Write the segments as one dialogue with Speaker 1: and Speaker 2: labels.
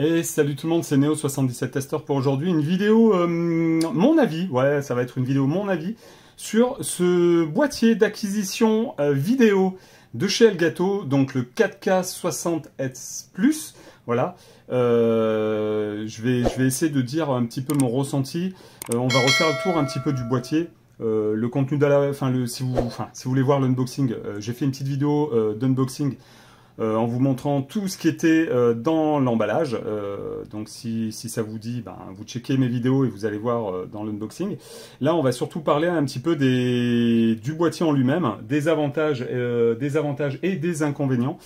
Speaker 1: Et salut tout le monde, c'est Neo77Tester pour aujourd'hui. Une vidéo, euh, mon avis, ouais, ça va être une vidéo, mon avis, sur ce boîtier d'acquisition euh, vidéo de chez Elgato, donc le 4K 60 Plus. Voilà, euh, je, vais, je vais essayer de dire un petit peu mon ressenti. on va refaire le tour un petit peu du boîtier. le contenu de la, le, si vous, enfin, si vous voulez voir l'unboxing, j'ai fait une petite vidéo d'unboxing euh, en vous montrant tout ce qui était euh, dans l'emballage. Euh, donc si, si, ça vous dit, ben, vous checkez mes vidéos et vous allez voir dans l'unboxing. Là, on va surtout parler un petit peu du boîtier en lui-même, des, avantages, des avantages et des inconvénients,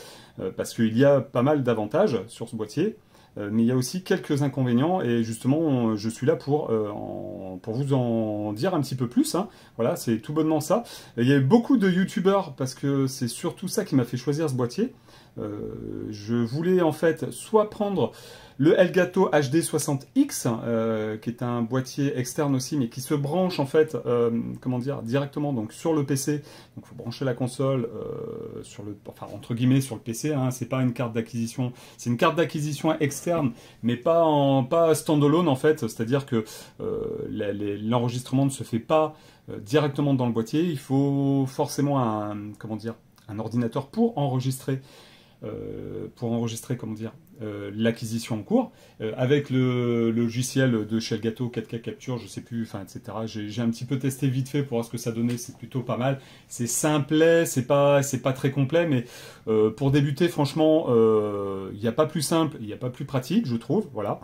Speaker 1: parce qu'il y a pas mal d'avantages sur ce boîtier. Euh, mais il y a aussi quelques inconvénients et justement euh, je suis là pour, euh, pour vous en dire un petit peu plus. Hein. Voilà, c'est tout bonnement ça. il y a eu beaucoup de youtubeurs parce que c'est surtout ça qui m'a fait choisir ce boîtier. Euh, je voulais en fait soit prendre le Elgato HD60X, euh, qui est un boîtier externe aussi, mais qui se branche en fait, euh, comment dire, directement donc sur le PC. Donc, il faut brancher la console sur le, enfin entre guillemets sur le PC. Hein. c'est pas une carte d'acquisition, c'est une carte d'acquisition externe, mais pas en pas standalone en fait. C'est-à-dire que l'enregistrement ne se fait pas directement dans le boîtier. Il faut forcément un, comment dire, un ordinateur pour enregistrer euh, pour enregistrer, comment dire, euh, l'acquisition en cours, euh, avec le, logiciel de chez Gato 4K Capture, je sais plus, enfin, etc. J'ai un petit peu testé vite fait pour voir ce que ça donnait, c'est plutôt pas mal. C'est simple, c'est pas, c'est pas très complet, mais pour débuter, franchement, il n'y a pas plus simple, il n'y a pas plus pratique, je trouve, voilà.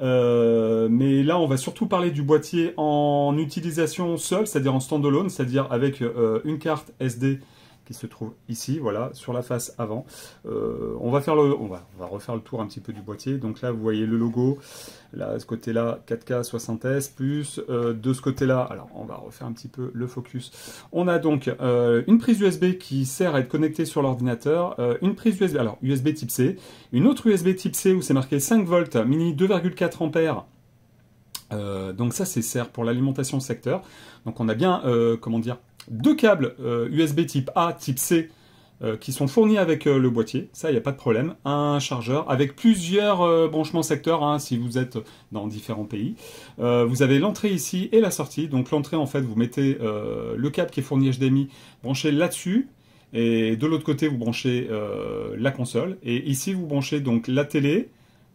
Speaker 1: mais là, on va surtout parler du boîtier en utilisation seule, c'est-à-dire en standalone, c'est-à-dire avec une carte SD qui se trouve ici, voilà, sur la face avant. Euh, on, va faire le, on, va, refaire le tour un petit peu du boîtier. Donc là, vous voyez le logo, là, ce côté-là, 4K 60S, plus euh, de ce côté-là, alors on va refaire un petit peu le focus. On a donc euh, une prise USB qui sert à être connectée sur l'ordinateur, une prise USB, alors USB type C, une autre USB type C où c'est marqué 5 volts, mini 2,4 ampères, donc ça, c'est sert pour l'alimentation secteur. Donc on a bien, comment dire, deux câbles USB euh, type A, type C, euh, qui sont fournis avec euh, le boîtier, ça, il n'y a pas de problème. Un chargeur avec plusieurs branchements secteurs, hein, si vous êtes dans différents pays. vous avez l'entrée ici et la sortie. Donc l'entrée, en fait, vous mettez le câble qui est fourni HDMI, branché là-dessus. Et de l'autre côté, vous branchez la console. Et ici, vous branchez donc la télé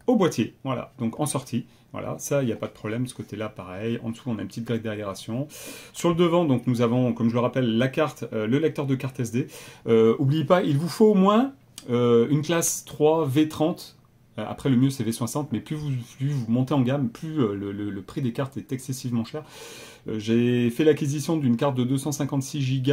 Speaker 1: au boîtier. Voilà, donc en sortie. Voilà, ça, il n'y a pas de problème, ce côté-là, pareil. En dessous, on a une petite grille d'aération. Sur le devant, donc, nous avons, comme je le rappelle, la carte, euh, le lecteur de carte SD. N'oubliez euh, pas, il vous faut au moins euh, une classe 3 V30 euh, après, le mieux, c'est V60, mais plus vous, montez en gamme, plus euh, le, prix des cartes est excessivement cher. Euh, j'ai fait l'acquisition d'une carte de 256 Go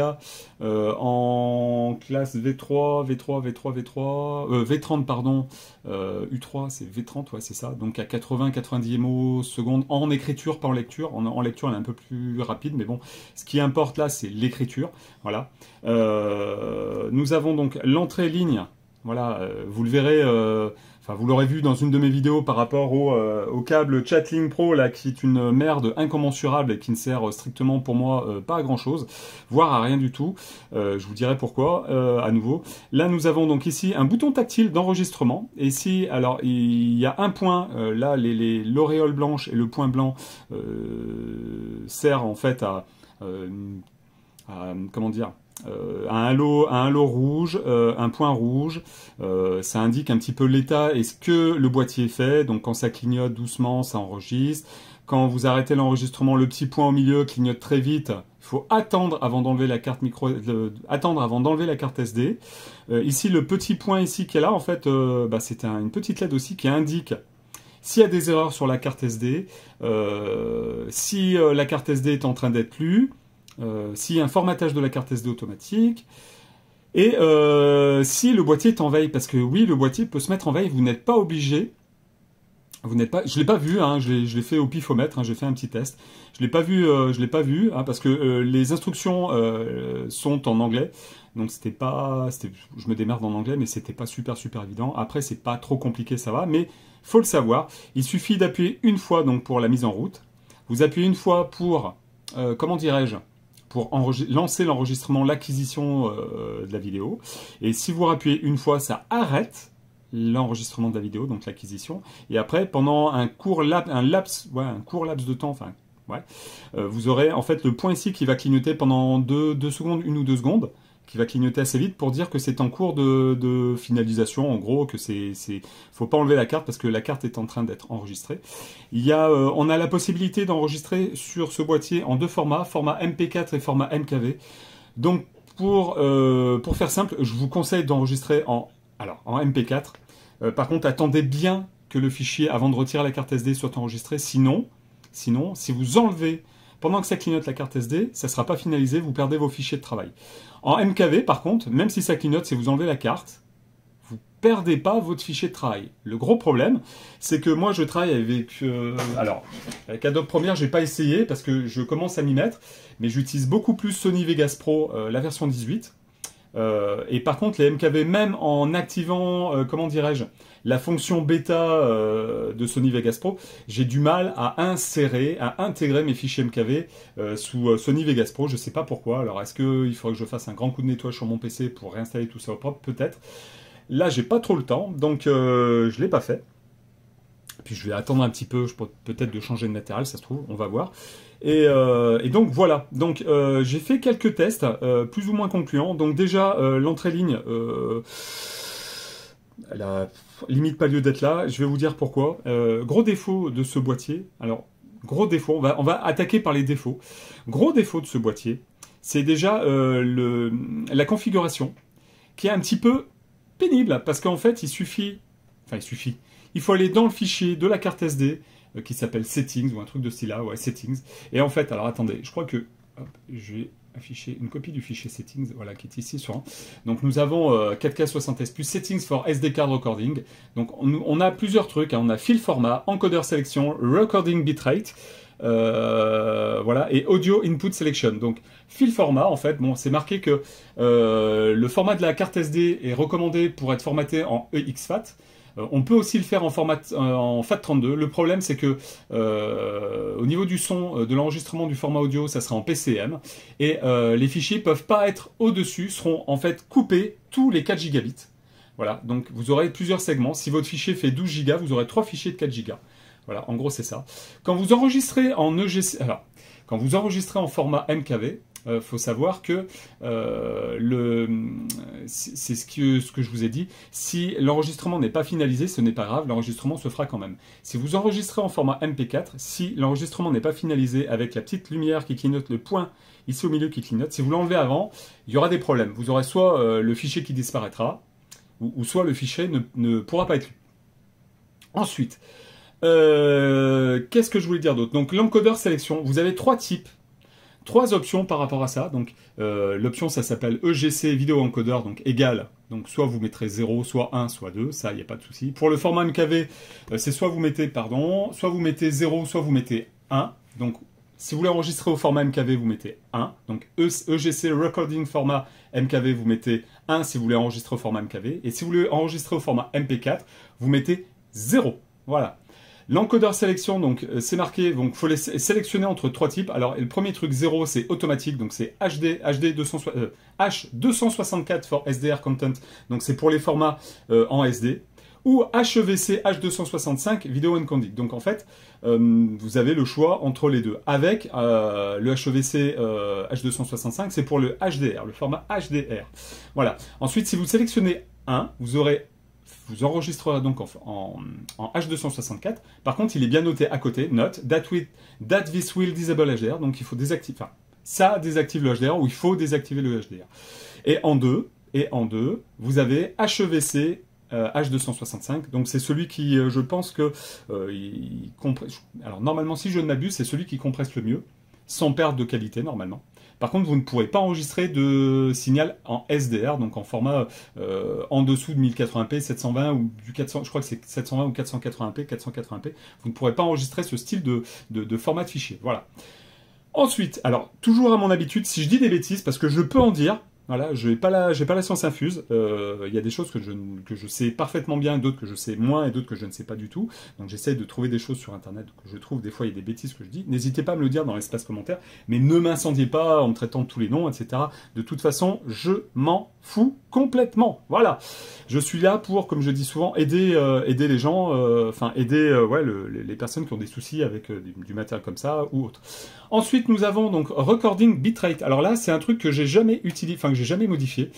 Speaker 1: en classe V3, V3, V3, V3, V30, pardon, U3, c'est V30, ouais, c'est ça, donc à 80-90 mots secondes en écriture, par lecture. En, en, lecture, elle est un peu plus rapide, mais bon, ce qui importe là, c'est l'écriture. Voilà. nous avons donc l'entrée ligne voilà, euh, vous le verrez, euh, enfin vous l'aurez vu dans une de mes vidéos par rapport euh, au, câble Chatling Pro là, qui est une merde incommensurable et qui ne sert strictement pour moi pas à grand chose, voire à rien du tout. je vous dirai pourquoi à nouveau. Là nous avons donc ici un bouton tactile d'enregistrement. Et si alors il y a un point là, les l'auréole blanche et le point blanc sert en fait à comment dire euh, un halo, un lot rouge, euh, un point rouge, euh, ça indique un petit peu l'état et ce que le boîtier fait. Donc quand ça clignote doucement, ça enregistre. Quand vous arrêtez l'enregistrement, le petit point au milieu clignote très vite. Il faut attendre avant d'enlever la carte micro, attendre avant d'enlever la carte SD. Euh, ici, le petit point ici qui est là, en fait, bah, c'est une petite LED aussi qui indique s'il y a des erreurs sur la carte SD, si la carte SD est en train d'être lue, euh, s'il y un formatage de la carte SD automatique, et euh, si le boîtier est en veille, parce que oui, le boîtier peut se mettre en veille, vous n'êtes pas obligé. Vous n'êtes pas, je l'ai pas vu, hein, je l'ai fait au pifomètre, hein, j'ai fait un petit test. Je l'ai pas vu, euh, je l'ai pas vu, hein, parce que les instructions sont en anglais, donc c'était pas, je me démerde en anglais, mais c'était pas super super évident. Après c'est pas trop compliqué, ça va, mais faut le savoir. Il suffit d'appuyer une fois donc pour la mise en route. Vous appuyez une fois pour, comment dirais-je, pour lancer l'enregistrement, l'acquisition euh, de la vidéo. Et si vous rappuyez une fois, ça arrête l'enregistrement de la vidéo, donc l'acquisition. Et après, pendant un court, laps, un un court de temps, enfin, euh, vous aurez en fait le point ici qui va clignoter pendant deux secondes, une ou deux secondes qui va clignoter assez vite pour dire que c'est en cours de, finalisation, en gros, que c'est, faut pas enlever la carte parce que la carte est en train d'être enregistrée. Il y a, euh, on a la possibilité d'enregistrer sur ce boîtier en deux formats, format MP4 et format MKV. Donc pour, euh, pour faire simple, je vous conseille d'enregistrer en, alors, en MP4. Euh, par contre, attendez bien que le fichier, avant de retirer la carte SD, soit enregistré. Sinon, sinon, si vous enlevez pendant que ça clignote la carte SD, ça ne sera pas finalisé, vous perdez vos fichiers de travail. En MKV, par contre, même si ça clignote, si vous enlevez la carte, vous perdez pas votre fichier de travail. Le gros problème, c'est que moi, je travaille avec... Euh, alors, avec Adobe Premiere, j'ai pas essayé parce que je commence à m'y mettre, mais j'utilise beaucoup plus Sony Vegas Pro, euh, la version 18, euh, et par contre, les MKV, même en activant, euh, comment dirais-je, la fonction bêta euh, de Sony Vegas Pro, j'ai du mal à insérer, à intégrer mes fichiers MKV sous Sony Vegas Pro. Je ne sais pas pourquoi. Alors, est-ce qu'il faudrait que je fasse un grand coup de nettoyage sur mon PC pour réinstaller tout ça au propre Peut-être. Là, j'ai pas trop le temps, donc je ne l'ai pas fait. Puis je vais attendre un petit peu, peut-être de changer de matériel, ça se trouve, on va voir. Euh, et, donc voilà, donc euh, j'ai fait quelques tests euh, plus ou moins concluants. Donc déjà l'entrée ligne, elle a limite pas lieu d'être là. Je vais vous dire pourquoi. gros défaut de ce boîtier. Alors gros défaut, on va, attaquer par les défauts. Gros défaut de ce boîtier, c'est déjà le, la configuration qui est un petit peu pénible parce qu'en fait il suffit, enfin il suffit, il faut aller dans le fichier de la carte SD euh, qui s'appelle Settings ou un truc de style-là, ouais, Settings. Et en fait, alors attendez, je crois que j'ai affiché une copie du fichier Settings, voilà, qui est ici sur. Donc nous avons 4K60S euh, plus Settings for SD card recording. Donc on, a plusieurs trucs, hein. on a file format, Encoder Selection, recording bitrate. Euh, voilà, et Audio Input Selection. Donc, fil format, en fait, bon, c'est marqué que le format de la carte SD est recommandé pour être formaté en EXFAT. Euh, on peut aussi le faire en format euh, en FAT32. Le problème, c'est que euh, au niveau du son, de l'enregistrement du format audio, ça sera en PCM et les fichiers peuvent pas être au-dessus, seront en fait coupés tous les 4 gigabits. Voilà, donc vous aurez plusieurs segments. Si votre fichier fait 12 gigas, vous aurez trois fichiers de 4 gigas. Voilà, en gros c'est ça. Quand vous enregistrez en e quand vous enregistrez en format MKV, euh, faut savoir que euh, c'est ce que, ce que je vous ai dit. Si l'enregistrement n'est pas finalisé, ce n'est pas grave, l'enregistrement se fera quand même. Si vous enregistrez en format MP4, si l'enregistrement n'est pas finalisé avec la petite lumière qui clignote le point ici au milieu qui clignote, si vous l'enlevez avant, il y aura des problèmes. Vous aurez soit euh, le fichier qui disparaîtra, ou, soit le fichier ne, ne, pourra pas être lu. Ensuite, qu'est-ce que je voulais dire d'autre Donc l'encodeur sélection, vous avez trois types trois options par rapport à ça. Donc euh, l'option ça s'appelle EGC Video Encoder donc égal. Donc soit vous mettrez 0, soit 1, soit 2, ça il n'y a pas de souci. Pour le format MKV, euh, c'est soit vous mettez pardon, soit vous mettez 0, soit vous mettez 1. Donc si vous voulez enregistrer au format MKV, vous mettez 1. Donc EGC Recording Format MKV, vous mettez 1 si vous voulez enregistrer au format MKV. Et si vous voulez enregistrer au format MP4, vous mettez 0. Voilà. L'encodeur sélection, donc euh, c'est marqué, donc faut les sélectionner entre trois types. Alors le premier truc 0, c'est automatique, donc c'est HD, HD H264 for SDR content, donc c'est pour les formats euh, en SD ou HEVC H265 Video encode Donc en fait, euh, vous avez le choix entre les deux. Avec le HEVC H265, c'est pour le HDR, le format HDR. Voilà. Ensuite, si vous sélectionnez un, vous aurez vous enregistrera donc en, H264. Par contre, il est bien noté à côté, note, that, that this will disable HDR, donc il faut désactiver, enfin, ça désactive le HDR ou il faut désactiver le HDR. Et en deux, et en vous avez HEVC H265. Euh, donc c'est celui qui, euh, je pense que, euh, il compresse. Alors normalement, si je ne m'abuse, c'est celui qui compresse le mieux, sans perte de qualité normalement. Par contre, vous ne pourrez pas enregistrer de signal en SDR, donc en format euh, en dessous de 1080p, 720 ou du 400, je crois que c'est 720 ou 480p, 480p. Vous ne pourrez pas enregistrer ce style de, de, de format de fichier. Voilà. Ensuite, alors toujours à mon habitude, si je dis des bêtises, parce que je peux en dire, voilà, je n'ai pas, la, pas la science infuse. Euh, il y a des choses que je, je sais parfaitement bien, d'autres que je sais moins et d'autres que je ne sais pas du tout. Donc j'essaie de trouver des choses sur Internet que je trouve. Des fois, il y a des bêtises que je dis. N'hésitez pas à me le dire dans l'espace commentaire, mais ne m'incendiez pas en me traitant tous les noms, etc. De toute façon, je m'en fous complètement. Voilà. Je suis là pour, comme je dis souvent, aider, euh, aider les gens, euh, enfin aider ouais, les, personnes qui ont des soucis avec du, matériel comme ça ou autre. Ensuite, nous avons donc recording bitrate. Alors là, c'est un truc que j'ai jamais utilisé, jamais modifié.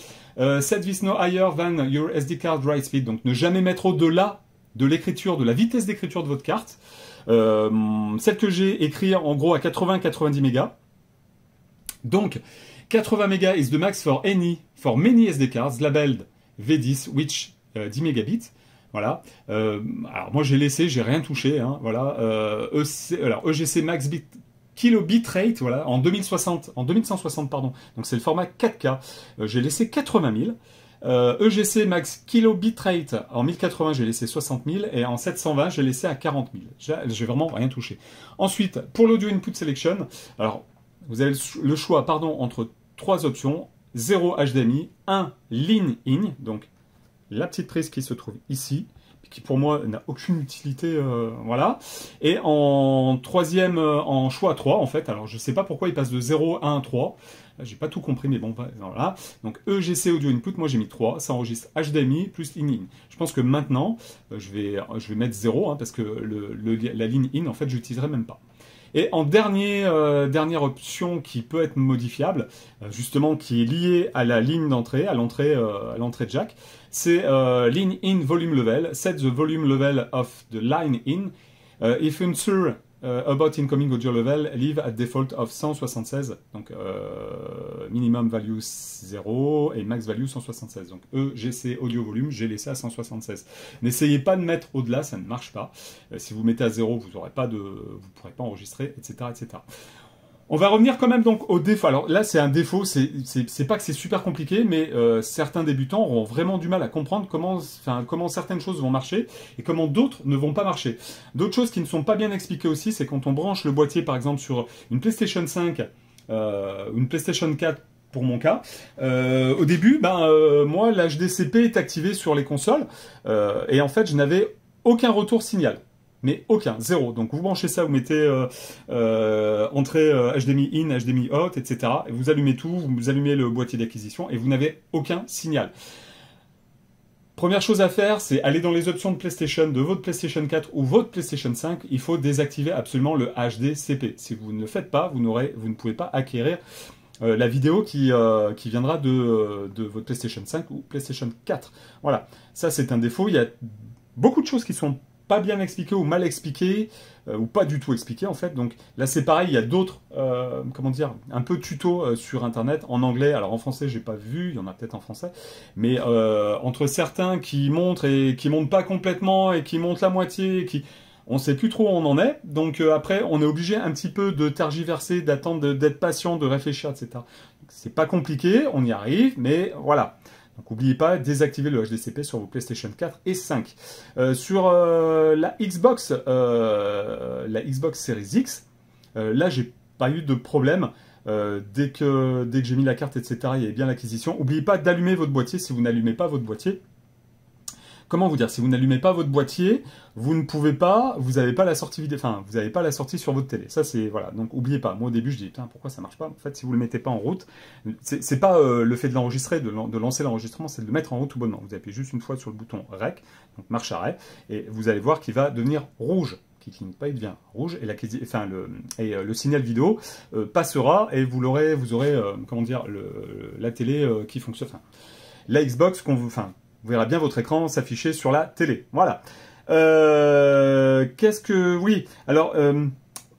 Speaker 1: Cette set no higher than your SD card write speed. Donc ne jamais mettre au-delà de l'écriture, de la vitesse d'écriture de votre carte. Euh, celle que j'ai écrit en gros à 80-90 mégas. Donc 80 mégas is the max for any, for many SD cards labeled V10, which 10 euh, mégabits. Voilà. Euh, alors moi j'ai laissé, j'ai rien touché. Hein. voilà. EC, e alors EGC max bit kilo bitrate, voilà, en 2060, en 2160, pardon. Donc c'est le format 4K. Euh, j'ai laissé 80 000. EGC max kilo bitrate en 1080 j'ai laissé 60 000 et en 720 j'ai laissé à 40 000. J'ai vraiment rien touché. Ensuite pour l'audio input selection, alors vous avez le choix pardon entre trois options 0 HDMI, 1 line in donc la petite prise qui se trouve ici, qui pour moi n'a aucune utilité. Euh, voilà. Et en troisième, euh, en choix 3, en fait, alors je ne sais pas pourquoi il passe de 0 à 1, 3. J'ai pas tout compris, mais bon, bah, voilà. Donc EGC Audio Input, moi j'ai mis 3, ça enregistre HDMI plus ligne. in Je pense que maintenant, euh, je vais, je vais mettre 0, hein, parce que la ligne in, en fait, je n'utiliserai même pas. Et en dernier, euh, dernière option qui peut être modifiable, euh, justement qui est liée à la ligne d'entrée, à l'entrée euh, de jack, c'est line in volume level, set the volume level of the line in. if unsure. Euh, about incoming audio level, leave at default of 176, donc euh, minimum value 0 et max value 176. Donc EGC audio volume, j'ai laissé à 176. N'essayez pas de mettre au-delà, ça ne marche pas. Euh, si vous mettez à 0, vous ne pas de, vous pourrez pas enregistrer, etc., etc. On va revenir quand même donc au défaut. Alors là, c'est un défaut, c'est pas que c'est super compliqué, mais euh, certains débutants auront vraiment du mal à comprendre comment, certaines choses vont marcher et comment d'autres ne vont pas marcher. D'autres choses qui ne sont pas bien expliquées aussi, c'est quand on branche le boîtier par exemple sur une PlayStation 5, euh, une PlayStation 4 pour mon cas. Euh, au début, ben, moi, l'HDCP est activé sur les consoles et en fait, je n'avais aucun retour signal mais aucun, zéro. Donc vous branchez ça, vous mettez euh, euh, entrée HDMI euh, in, HDMI out, etc. Et vous allumez tout, vous allumez le boîtier d'acquisition et vous n'avez aucun signal. Première chose à faire, c'est aller dans les options de PlayStation de votre PlayStation 4 ou votre PlayStation 5. Il faut désactiver absolument le HDCP. Si vous ne le faites pas, vous, vous ne pouvez pas acquérir la vidéo qui, qui viendra de, de, votre PlayStation 5 ou PlayStation 4. Voilà, ça c'est un défaut. Il y a beaucoup de choses qui sont pas bien expliqué ou mal expliqué, euh, ou pas du tout expliqué en fait. Donc là c'est pareil, il y a d'autres, euh, comment dire, un peu tuto euh, sur internet en anglais. Alors en français j'ai pas vu, il y en a peut-être en français, mais entre certains qui montrent et qui montent pas complètement et qui montent la moitié, qui on sait plus trop où on en est. Donc après on est obligé un petit peu de tergiverser, d'attendre, d'être patient, de réfléchir, etc. C'est pas compliqué, on y arrive, mais voilà. Donc n'oubliez pas, désactiver le HDCP sur vos PlayStation 4 et 5. Euh, sur euh, la Xbox, euh, la Xbox Series X, là j'ai pas eu de problème. dès que, dès que j'ai mis la carte, etc., il y avait bien l'acquisition. N'oubliez pas d'allumer votre boîtier si vous n'allumez pas votre boîtier comment vous dire, si vous n'allumez pas votre boîtier, vous ne pouvez pas, vous n'avez pas la sortie vidéo, enfin, vous n'avez pas la sortie sur votre télé. Ça, c'est, voilà. Donc, oubliez pas. Moi, au début, je dis, putain, pourquoi ça marche pas? En fait, si vous le mettez pas en route, c'est pas euh, le fait de l'enregistrer, de, lancer l'enregistrement, c'est de le mettre en route tout bonnement. Vous appuyez juste une fois sur le bouton REC, donc marche arrêt, et vous allez voir qu'il va devenir rouge qui cligne pas, il devient rouge et, la, enfin, le, et euh, le signal vidéo euh, passera et vous l'aurez, vous aurez, comment dire, le, la télé qui fonctionne, la Xbox qu'on vous, enfin, vous verrez bien votre écran s'afficher sur la télé. Voilà. Euh, qu'est-ce que... Oui, alors, euh,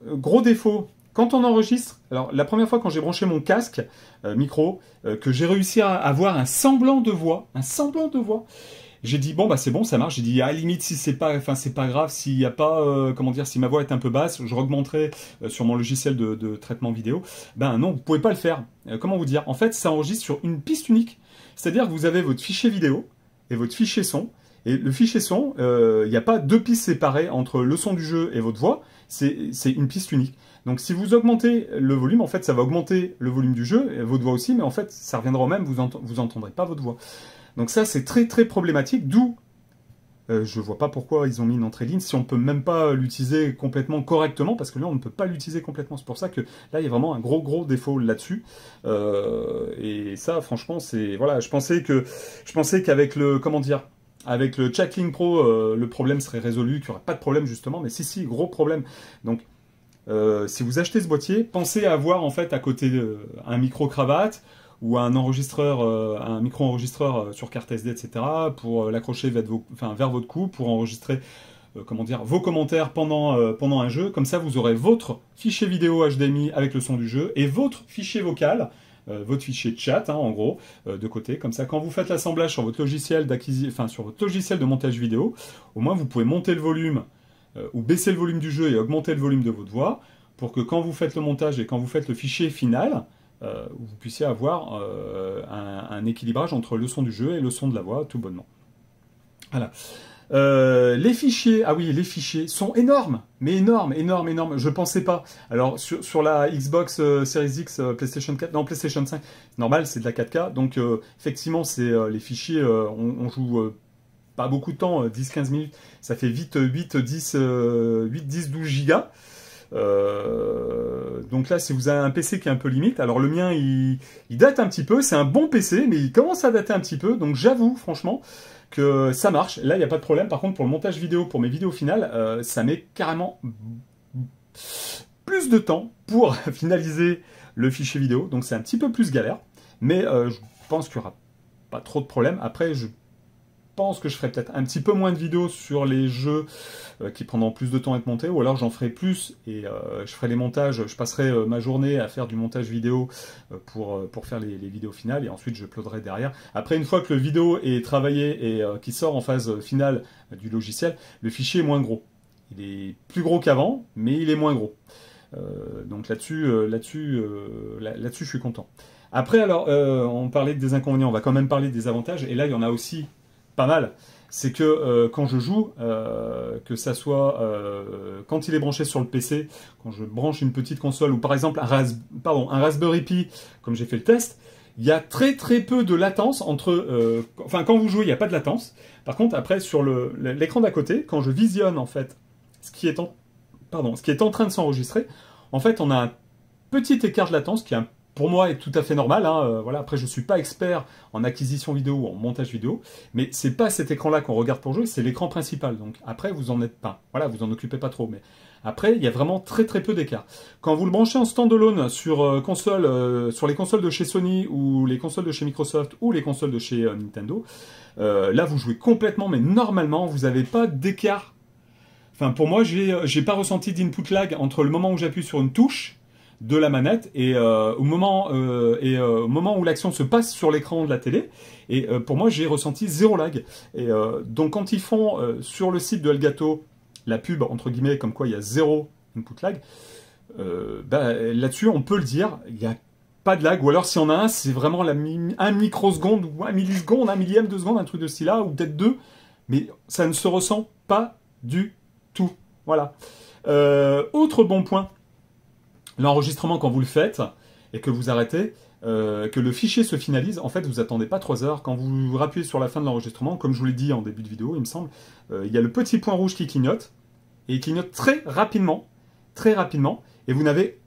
Speaker 1: gros défaut. Quand on enregistre, alors la première fois quand j'ai branché mon casque euh, micro, que j'ai réussi à avoir un semblant de voix, un semblant de voix, j'ai dit bon bah c'est bon ça marche j'ai dit à ah, la limite si c'est pas enfin c'est pas grave s'il n'y a pas comment dire si ma voix est un peu basse je augmenterai sur mon logiciel de, traitement vidéo ben non vous pouvez pas le faire comment vous dire en fait ça enregistre sur une piste unique c'est à dire que vous avez votre fichier vidéo et votre fichier son. Et le fichier son, il euh, n'y a pas deux pistes séparées entre le son du jeu et votre voix, c'est une piste unique. Donc si vous augmentez le volume, en fait, ça va augmenter le volume du jeu, et votre voix aussi, mais en fait, ça reviendra au même, vous n'entendrez pas votre voix. Donc ça, c'est très très problématique, d'où je euh, je vois pas pourquoi ils ont mis une entrée ligne si on peut même pas l'utiliser complètement correctement parce que là on ne peut pas l'utiliser complètement. C'est pour ça que là il y a vraiment un gros gros défaut là-dessus. Euh, et ça franchement c'est voilà, je pensais que je pensais qu'avec le comment dire avec le Chatling Pro euh, le problème serait résolu, qu'il n'y aurait pas de problème justement, mais si si gros problème. Donc si vous achetez ce boîtier, pensez à avoir en fait à côté un micro cravate ou un enregistreur, euh, un micro-enregistreur euh, sur carte SD, etc., pour euh, l'accrocher vers, votre cou, pour enregistrer comment dire, vos commentaires pendant, pendant un jeu. Comme ça, vous aurez votre fichier vidéo HDMI avec le son du jeu et votre fichier vocal votre fichier chat hein, en gros de côté comme ça quand vous faites l'assemblage sur votre logiciel enfin sur votre logiciel de montage vidéo au moins vous pouvez monter le volume ou baisser le volume du jeu et augmenter le volume de votre voix pour que quand vous faites le montage et quand vous faites le fichier final euh, où vous puissiez avoir euh, un, équilibrage entre le son du jeu et le son de la voix, tout bonnement. Euh, les fichiers, ah oui, les fichiers sont énormes, mais énormes, énormes, énormes. Je ne pensais pas. Alors sur, la Xbox Series X, PlayStation 4, non PlayStation 5, normal, c'est de la 4K, donc effectivement, c'est les fichiers, on, on, joue pas beaucoup de temps, 10-15 minutes, ça fait vite 8, 10, 8, 10, 12 gigas. Euh, donc là, si vous avez un PC qui est un peu limite, alors le mien, il, date un petit peu. C'est un bon PC, mais il commence à dater un petit peu. Donc j'avoue, franchement, que ça marche. Là, il n'y a pas de problème. Par contre, pour le montage vidéo, pour mes vidéos finales, euh, ça met carrément plus de temps pour finaliser le fichier vidéo. Donc c'est un petit peu plus galère. Mais euh, je pense qu'il n'y aura pas trop de problèmes. Après, je je pense que je ferai peut-être un petit peu moins de vidéos sur les jeux euh, qui prendront plus de temps à être montés, ou alors j'en ferai plus et euh, je ferai les montages, je passerai euh, ma journée à faire du montage vidéo pour, pour faire les, vidéos finales, et ensuite je plauderai derrière. Après, une fois que le vidéo est travaillé et qu'il sort en phase finale du logiciel, le fichier est moins gros. Il est plus gros qu'avant, mais il est moins gros. donc là-dessus, là-dessus, là-dessus, je suis content. Après, alors, on parlait des inconvénients, on va quand même parler des avantages. Et là, il y en a aussi pas mal, c'est que euh, quand je joue, euh, que ça soit euh, quand il est branché sur le PC, quand je branche une petite console ou par exemple un, Raspberry Pi, comme j'ai fait le test, il y a très très peu de latence entre. enfin, quand vous jouez, il n'y a pas de latence. Par contre, après, sur l'écran d'à côté, quand je visionne en fait ce qui est en, pardon, ce qui est en train de s'enregistrer, en fait, on a un petit écart de latence qui est un pour moi est tout à fait normal. Hein. Euh, voilà. Après, je ne suis pas expert en acquisition vidéo ou en montage vidéo, mais ce n'est pas cet écran-là qu'on regarde pour jouer, c'est l'écran principal. Donc après, vous en êtes pas. Voilà, vous en occupez pas trop. Mais après, il y a vraiment très très peu d'écart. Quand vous le branchez en standalone sur euh, console, euh, sur les consoles de chez Sony ou les consoles de chez Microsoft ou les consoles de chez Nintendo, là vous jouez complètement, mais normalement, vous n'avez pas d'écart. Enfin, pour moi, j'ai pas ressenti d'input lag entre le moment où j'appuie sur une touche de la manette et euh, au moment euh, et euh, au moment où l'action se passe sur l'écran de la télé et pour moi j'ai ressenti zéro lag et donc quand ils font sur le site de Elgato la pub entre guillemets comme quoi il y a zéro input lag bah, là-dessus on peut le dire il n'y a pas de lag ou alors si on a un c'est vraiment la un microseconde ou un milliseconde un millième de seconde un truc de style là ou peut-être deux mais ça ne se ressent pas du tout voilà autre bon point l'enregistrement quand vous le faites et que vous arrêtez, euh, que le fichier se finalise, en fait, vous attendez pas 3 heures. Quand vous vous rappuyez sur la fin de l'enregistrement, comme je vous l'ai dit en début de vidéo, il me semble, euh, il y a le petit point rouge qui clignote, et il clignote très rapidement, très rapidement, et vous n'avez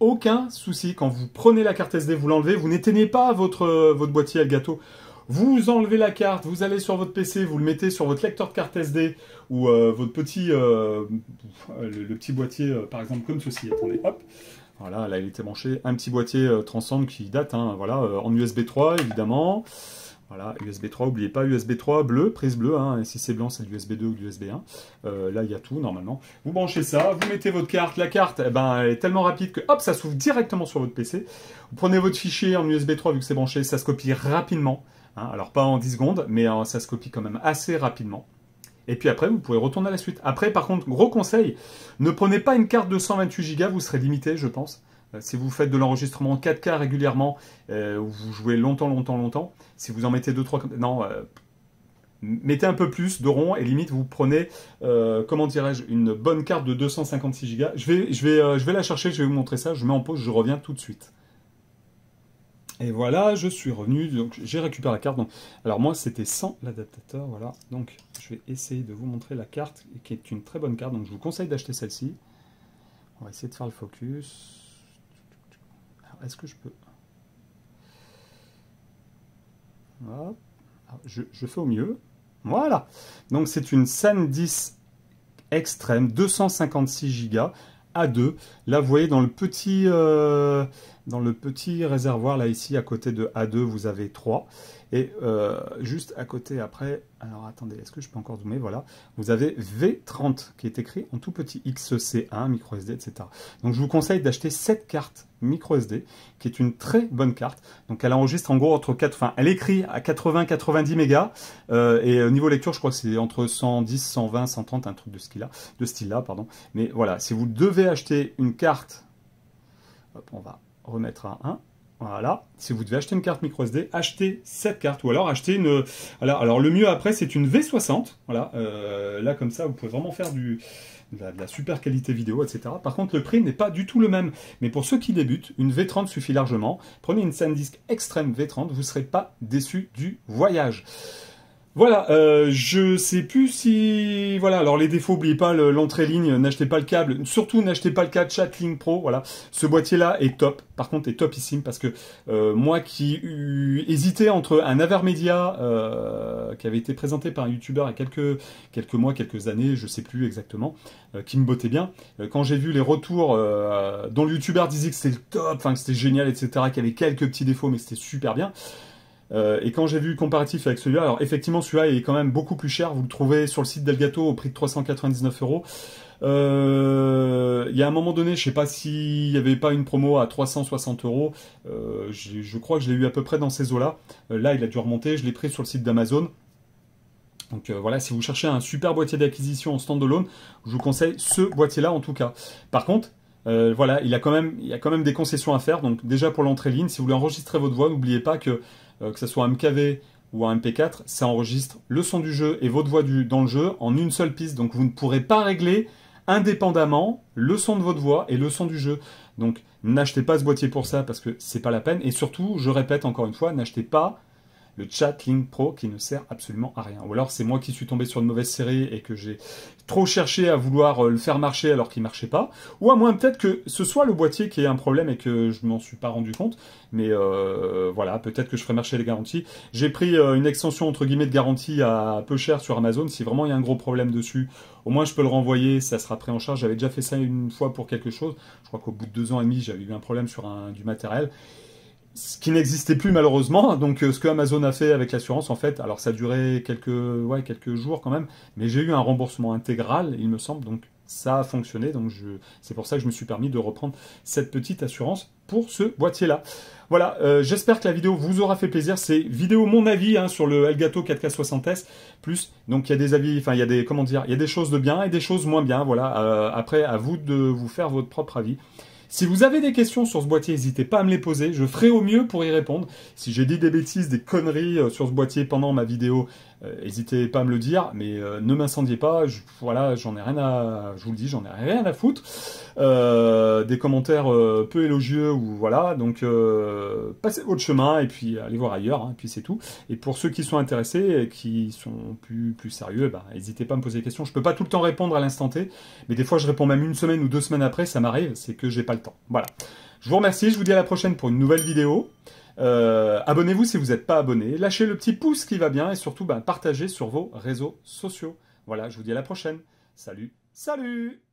Speaker 1: aucun souci. Quand vous prenez la carte SD, vous l'enlevez, vous n'éteignez pas votre, votre boîtier gâteau. Vous enlevez la carte, vous allez sur votre PC, vous le mettez sur votre lecteur de carte SD ou euh, votre petit, euh, le, petit boîtier, euh, par exemple, comme ceci. Attendez, hop. Voilà, là, il était branché. Un petit boîtier transcend qui date, hein, voilà, en USB 3, évidemment. Voilà, USB 3, n'oubliez pas, USB 3 bleu, prise bleue, hein, et si c'est blanc, c'est l'USB 2 ou l'USB 1. là, il y a tout, normalement. Vous branchez ça, vous mettez votre carte, la carte, eh ben, elle est tellement rapide que, hop, ça s'ouvre directement sur votre PC. Vous prenez votre fichier en USB 3, vu que c'est branché, ça se copie rapidement. Hein, alors pas en 10 secondes, mais ça se copie quand même assez rapidement. Et puis après, vous pouvez retourner à la suite. Après, par contre, gros conseil, ne prenez pas une carte de 128 Go, vous serez limité, je pense. Euh, si vous faites de l'enregistrement 4K régulièrement, euh, vous jouez longtemps, longtemps, longtemps. Si vous en mettez 2-3... Non, euh, mettez un peu plus de rond et limite vous prenez, comment dirais-je, une bonne carte de 256 Go. Je vais, je, vais, je vais la chercher, je vais vous montrer ça, je mets en pause, je reviens tout de suite. Et voilà, je suis revenu, donc j'ai récupéré la carte. Donc, alors moi, c'était sans l'adaptateur, voilà. Donc, je vais essayer de vous montrer la carte, qui est une très bonne carte. Donc, je vous conseille d'acheter celle-ci. On va essayer de faire le focus. est-ce que je peux... Ah, je, fais au mieux. Voilà. Donc, c'est une SAN10 extrême, 256 Go à 2. Là, vous voyez, dans le petit... Euh, dans le petit réservoir, là ici, à côté de A2, vous avez 3. Et euh, juste à côté, après, alors attendez, est-ce que je peux encore zoomer Voilà, vous avez V30 qui est écrit en tout petit XC1, micro SD, etc. Donc je vous conseille d'acheter cette carte micro SD, qui est une très bonne carte. Donc elle enregistre en gros entre 4, enfin elle écrit à 80-90 mégas, euh, et au euh, niveau lecture, je crois que c'est entre 110, 120, 130, un truc de ce qu'il là de style-là, pardon. Mais voilà, si vous devez acheter une carte, hop, on va remettre à 1. Voilà. Si vous devez acheter une carte micro SD, achetez cette carte ou alors achetez une. Euh, alors le mieux après, c'est une V60. Voilà. Euh, là comme ça, vous pouvez vraiment faire du de la, super qualité vidéo, etc. Par contre, le prix n'est pas du tout le même. Mais pour ceux qui débutent, une V30 suffit largement. Prenez une SanDisk Extreme V30, vous ne serez pas déçu du voyage. Voilà, euh, je sais plus si voilà. Alors les défauts, n'oubliez pas l'entrée ligne, euh, n'achetez pas le câble. Surtout n'achetez pas le câble Chatlink Pro. Voilà, ce boîtier-là est top. Par contre, est topissime parce que euh, moi qui hésitais entre un Avermedia euh, qui avait été présenté par un youtubeur il y a quelques quelques mois, quelques années, je sais plus exactement, qui me bottait bien. quand j'ai vu les retours dont le youtubeur disait que c'était le top, enfin que c'était génial, etc., qu'il y avait quelques petits défauts mais c'était super bien. Euh, et quand j'ai vu le comparatif avec celui-là, alors effectivement celui-là est quand même beaucoup plus cher, vous le trouvez sur le site d'Elgato au prix de 399 euros. Euh, il y a un moment donné, je ne sais pas s'il n'y avait pas une promo à 360 euros, euh, je crois que je l'ai eu à peu près dans ces eaux-là. là, il a dû remonter, je l'ai pris sur le site d'Amazon. Donc voilà, si vous cherchez un super boîtier d'acquisition en standalone, je vous conseille ce boîtier-là en tout cas. Par contre, voilà, il, a quand même, il y a quand même des concessions à faire. Donc déjà pour l'entrée ligne, si vous voulez enregistrer votre voix, n'oubliez pas que euh, que ce soit un MKV ou un MP4, ça enregistre le son du jeu et votre voix du, dans le jeu en une seule piste. Donc vous ne pourrez pas régler indépendamment le son de votre voix et le son du jeu. Donc n'achetez pas ce boîtier pour ça parce que c'est pas la peine. Et surtout, je répète encore une fois, n'achetez pas le chat Link Pro qui ne sert absolument à rien. Ou alors c'est moi qui suis tombé sur une mauvaise série et que j'ai trop cherché à vouloir euh, le faire marcher alors qu'il marchait pas. Ou à moins peut-être que ce soit le boîtier qui ait un problème et que je m'en suis pas rendu compte. Mais euh, voilà, peut-être que je ferai marcher les garanties. J'ai pris euh, une extension entre guillemets de garantie à peu cher sur Amazon. Si vraiment il y a un gros problème dessus, au moins je peux le renvoyer, ça sera pris en charge. J'avais déjà fait ça une fois pour quelque chose. Je crois qu'au bout de deux ans et demi, j'avais eu un problème sur un, du matériel ce qui n'existait plus malheureusement. Donc euh, ce que Amazon a fait avec l'assurance, en fait, alors ça a duré quelques, quelques jours quand même, mais j'ai eu un remboursement intégral, il me semble, donc ça a fonctionné. Donc c'est pour ça que je me suis permis de reprendre cette petite assurance pour ce boîtier-là. Voilà, euh, j'espère que la vidéo vous aura fait plaisir. C'est vidéo mon avis hein, sur le Elgato 4K60S plus. Donc il y a des avis, enfin il y a des comment dire, il y a des choses de bien et des choses moins bien. Voilà, euh, après à vous de vous faire votre propre avis. Si vous avez des questions sur ce boîtier, n'hésitez pas à me les poser. Je ferai au mieux pour y répondre. Si j'ai dit des bêtises, des conneries euh, sur ce boîtier pendant ma vidéo, euh, n'hésitez pas à me le dire. Mais euh, ne m'incendiez pas. Je, voilà, j'en ai rien à. Je vous le dis, j'en ai rien à foutre. des commentaires peu élogieux ou voilà. Donc passez votre chemin et puis allez voir ailleurs. Hein, et puis c'est tout. Et pour ceux qui sont intéressés, et qui sont plus plus sérieux, eh ben, n'hésitez pas à me poser des questions. Je peux pas tout le temps répondre à l'instant T, mais des fois je réponds même une semaine ou deux semaines après. Ça m'arrive. C'est que j'ai pas le temps. Voilà. Je vous remercie, je vous dis à la prochaine pour une nouvelle vidéo. Euh, abonnez-vous si vous n'êtes pas abonné. Lâchez le petit pouce qui va bien et surtout ben, partagez sur vos réseaux sociaux. Voilà, je vous dis à la prochaine. Salut, salut